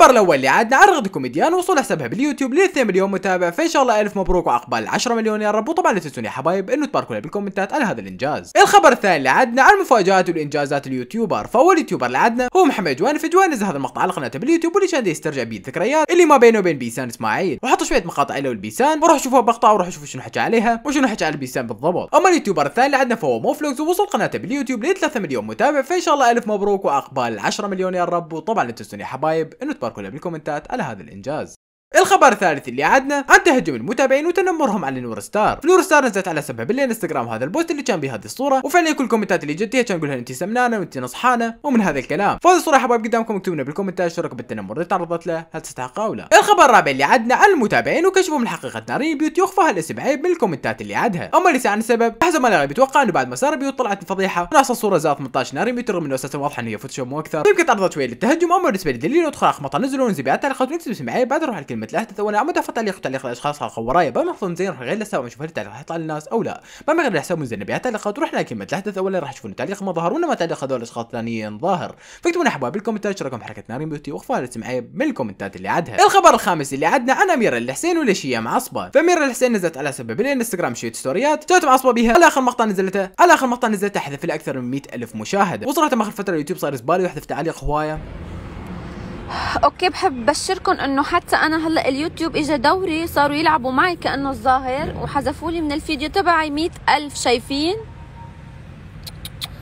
الخبر الاول اللي عادنا على رغد كوميديان وصول حسابها باليوتيوب ل 2 مليون متابع فان شاء الله الف مبروك وعقبال 10 مليون يا رب وطبعا لا تنسون يا حبايب انه تباركوا لنا بالكومنتات على هذا الانجاز الخبر الثاني اللي عادنا على المفاجات والانجازات اليوتيوبر فاول يوتيوبر اللي عادنا هو محمد جوان في جوان نزل هذا المقطع على قناته باليوتيوب واللي كان يسترجع بيه الذكريات اللي ما بينه وبين بيسان اسماعيل وحط شويه مقاطع له البيسان وروح شوفوا بقطع وروح شوفوا شنو حكى عليها وشنو حكى على البيسان بالضبط اما اليوتيوبر الثاني اللي عندنا فهو موفلوكس ووصل قناته باليوتيوب ل 3 مليون متابع فان شاء الله الف مبروك واقبال 10 مليون يا رب وطبعا لا تنسون يا حبايب انه وشاركونا بالكومنتات على هذا الإنجاز الخبر الثالث اللي عدنا عن تهجم المتابعين وتنمرهم على نور ستار، نور ستار نزلت على سبها بالانستغرام هذا البوست اللي كان بهذه الصوره وفعلا كل الكومنتات اللي جتيها كان يقولها انت سمنانه وانت نصحانه ومن هذا الكلام، فهذه الصوره حبايب قدامكم اكتبوا لنا بالكومنتات شو رايكم بالتنمر اللي تعرضت له؟ هل تستحقه او لا؟ الخبر الرابع اللي عدنا عن المتابعين وكشفوا من حقيقه نارين بيوت يخفى الاسم عيب من الكومنتات اللي عدها، اما اللي عن السبب حسب ما الغالب يتوقع انه بعد ما صار بيوت طلعت فضيحه وناس الصوره زاد 18 نارين بيوت رغم انه اساسا واضح انه هي فوتوشوب مو اكثر، يمكن تعرضت شويه للتهجم اما بالنسبه للدليل وادخل اخمطه نزلوا ونزل تعليقات ونكتب اسم عيب بعد نروح على الكلمه كلمه الاحدث اولا عمود فقط تعليق تعليق الاشخاص على ورايا بما مفهوم زين راح غير لسه نشوف هل التعليق حيطلع للناس او لا بما غير الحساب مزنبي التعليقات رحنا كلمه الاحدث اولا راح تشوفون التعليق ما ظهر وانما تعليق هذول الاشخاص الثانيين ظاهر فاكتبوا لنا حبايب بالكومنتات شاركهم حركه ناري بيوتي واخفاء الاجتماعيه من الكومنتات اللي عدها الخبر الخامس اللي عدنا انا اميره الحسين مع معصبه فاميره الحسين نزلت على سبب الانستغرام شويه ستوريات جات معصبه بها على اخر مقطع نزلته على اخر مقطع نزلته حذف له من 100 الف مشاهده وصراحه اخر فتره اليوتيوب صار زباله ويحذف تعليق هوايه اوكي بحب بشركم انه حتى انا هلا اليوتيوب اجى دوري صاروا يلعبوا معي كانه الظاهر وحذفوا لي من الفيديو تبعي مئة الف شايفين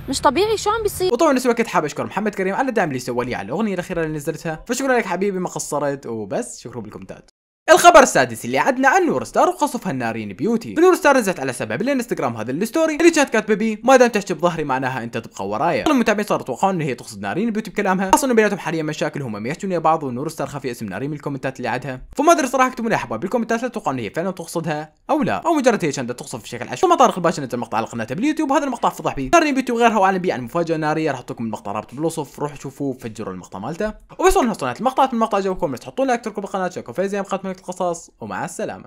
مش طبيعي شو عم بيصير وطبعا نفس الوقت حاب اشكر محمد كريم على الدعم اللي سوى لي على الاغنيه الاخيره اللي نزلتها فشكرا لك حبيبي ما قصرت وبس شكرا بالكومنتات الخبر السادس اللي عدنا عن نور ستار وقصفها النارين بيوتي نور ستار نزلت على سبب الانستغرام هذا الستوري اللي كانت كاتبه بيه ما دام تحكي بظهري معناها انت تبقى ورايا المتابعين صاروا يتوقعون ان هي تقصد نارين بيوتي بكلامها خاصه انه بيناتهم حاليا مشاكل هم ما يا بعض ونور ستار خفي اسم نارين من الكومنتات اللي عدها فما ادري صراحه اكتبوا لي احباب بالكومنتات لا تتوقعون ان هي فعلا تقصدها او لا او مجرد هي كانت تقصف بشكل عشوائي طارق الباشا نزل مقطع على قناته باليوتيوب هذا المقطع فضح بي نارين بيوتي وغيرها واعلن بي عن مفاجاه ناريه راح احط لكم المقطع رابط بالوصف روحوا شوفوه فجروا المقطع مالته وبس صنعت المقطع المقطع عجبكم لا تحطون لايك تركوا بالقناه شاركوا فيزيام قناه القصص ومع السلامة